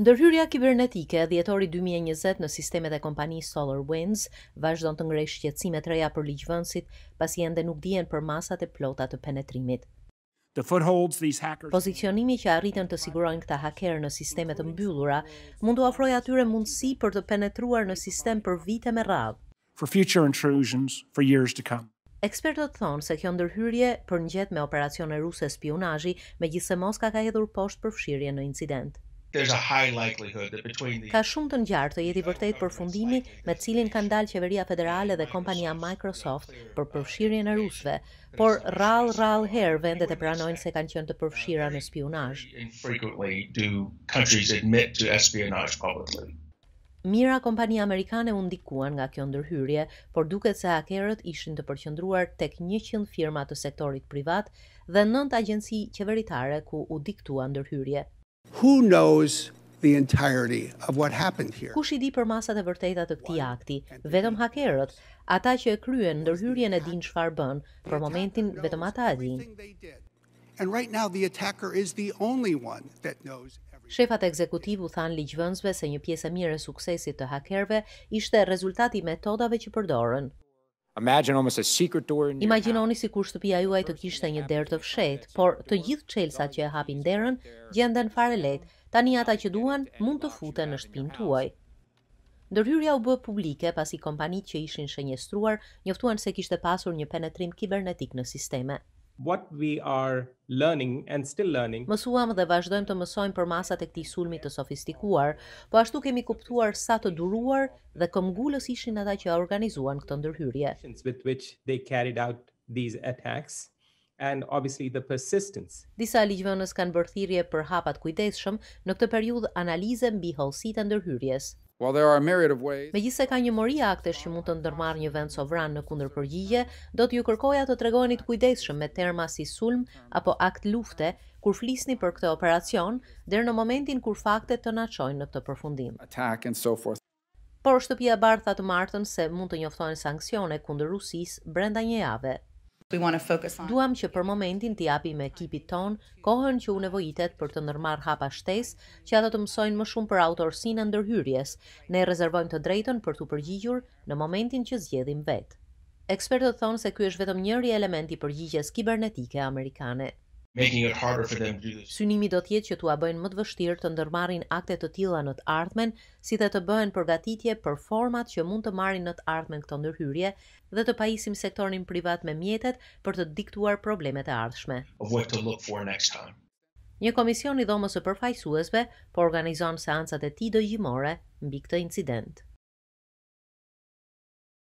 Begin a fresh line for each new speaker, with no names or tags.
Ndërhyrja kibernetike e dhjetorit 2020 në sistemet e kompanisë SolarWinds vazhdon të ngrejë shqetësime të reja për ligjvënësit, pasi ende nuk dijen për masat e plotat të penetrimit. Pozicionimi që arritën të sigurojnë këta hakerë në sisteme të mbyllura, mund të ofrojë atyre mundësi për të penetruar në sistem për vite me radhë. For future intrusions for years to come. Ekspertët thonë se kjo ndërhyrje për me operacione ruse spionazhi, me gjithse Moska ka hedhur poshtë për fshirje në incidentë. Ka shumë të ngjarë të jeti vërtet përfundimi me cilin kanë dalë qeveria federale dhe kompania Microsoft për përfshirjen e rusëve, por rrall rrall herë vendet e pranojnë se kanë qenë të përfshira në spionazh. Mira kompania amerikane u ndikuan nga kjo ndërhyrje, por duket se hakerët ishin të përqendruar tek 100 firma të sektorit privat dhe 9 agjenci qeveritare ku u diktua ndërhyrje Who knows the entirety of what happened here? Kush i di për masat e vërteta të këtij akti? Vetëm hakerët, ata që e kryen ndërhyrjen e din çfarë bën, për momentin vetëm ata e din. And right now the attacker is the only one that knows. Shefat ekzekutiv u than ligjvënësve se një pjesë e mirë e suksesit të hakerëve ishte rezultati i metodave që përdorën. Imagine almost a secret door in. Imagjinoni sikur shtëpia juaj të kishte një derë të fshehtë, por të gjithë çelësat që e hapin derën gjenden fare lehtë. Tani ata që duan mund të futen në shtëpinë tuaj. Ndërhyrja u bë publike pasi kompanitë që ishin shënjestruar njoftuan se kishte pasur një penetrim kibernetik në sisteme what we are learning and still learning. Mosuam dhe vazhdojmë të mësojmë për masat e këtij sulmi të sofistikuar, po ashtu kemi kuptuar sa të duruar dhe këmbgulës ishin ata që organizuan këtë ndërhyrje. With which they carried out these attacks and obviously the persistence. Disa ligjvënës kanë bërë thirrje për hapat kujdesshëm në këtë periudhë analize mbi hollësitë e ndërhyrjes. While there are a myriad of ways, me gjithse ka një mori aktesh që mund të ndërmarrë një vend sovran në kundër përgjigje, do të ju kërkoja të tregoheni të kujdesshëm me terma si sulm apo akt lufte kur flisni për këtë operacion, deri në momentin kur faktet të na çojnë në këtë përfundim. Por shtëpia Bartha të martën se mund të njoftohen sanksione kundër Rusisë brenda një jave. Duam që për momentin të japim ekipit ton kohën që u nevojitet për të nërmar hapa shtesë, që ata të mësojnë më shumë për autorsinë ndërhyrjes. Ne rezervojmë të drejtën për t'u përgjigjur në momentin që zjedhim vetë. Ekspertët thonë se ky është vetëm njëri element i përgjigjes kibernetike amerikane making it harder for them to do this. Synimi do të jetë që t'ua bëjnë më të vështirë të ndërmarrin akte të tilla në të ardhmen, si dhe të bëhen përgatitje për format që mund të marrin në të ardhmen këto ndërhyrje dhe të pajisim sektorin privat me mjetet për të diktuar problemet e ardhshme. for next time. Një komision i dhomës së përfaqësuesve po organizon seancat e tij dëgjimore mbi këtë incident.